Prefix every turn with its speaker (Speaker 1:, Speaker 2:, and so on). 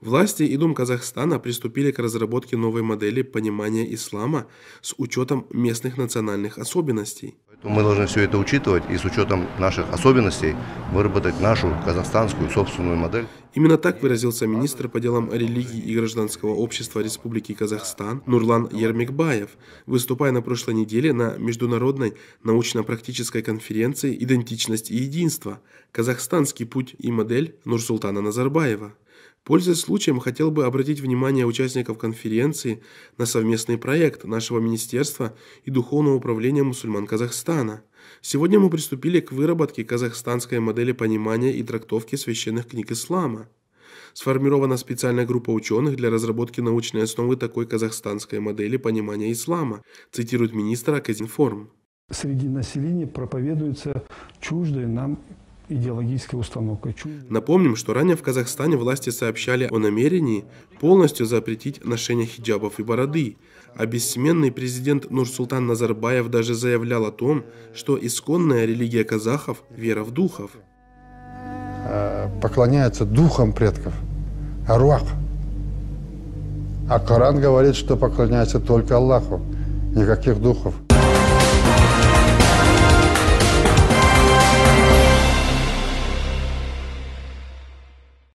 Speaker 1: Власти и Дум Казахстана приступили к разработке новой модели понимания ислама с учетом местных национальных особенностей. Мы должны
Speaker 2: все это учитывать
Speaker 3: и с учетом наших особенностей выработать нашу казахстанскую собственную модель.
Speaker 1: Именно так выразился министр по делам религии и гражданского общества Республики Казахстан Нурлан Ермекбаев, выступая на прошлой неделе на международной научно-практической конференции «Идентичность и единство. Казахстанский путь и модель Нурсултана Назарбаева». Пользуясь случаем, хотел бы обратить внимание участников конференции на совместный проект нашего министерства и Духовного управления мусульман Казахстана. Сегодня мы приступили к выработке казахстанской модели понимания и трактовки священных книг ислама. Сформирована специальная группа ученых для разработки научной основы такой казахстанской модели понимания ислама, цитирует министр Аказинформ.
Speaker 2: Среди населения проповедуется чуждая нам идеологической установкой.
Speaker 1: Напомним, что ранее в Казахстане власти сообщали о намерении полностью запретить ношение хиджабов и бороды, а бессменный президент Нурсултан Назарбаев даже заявлял о том, что исконная религия казахов – вера в духов. Э,
Speaker 3: поклоняется духам предков, аруах. А Коран говорит, что поклоняется только Аллаху, никаких духов –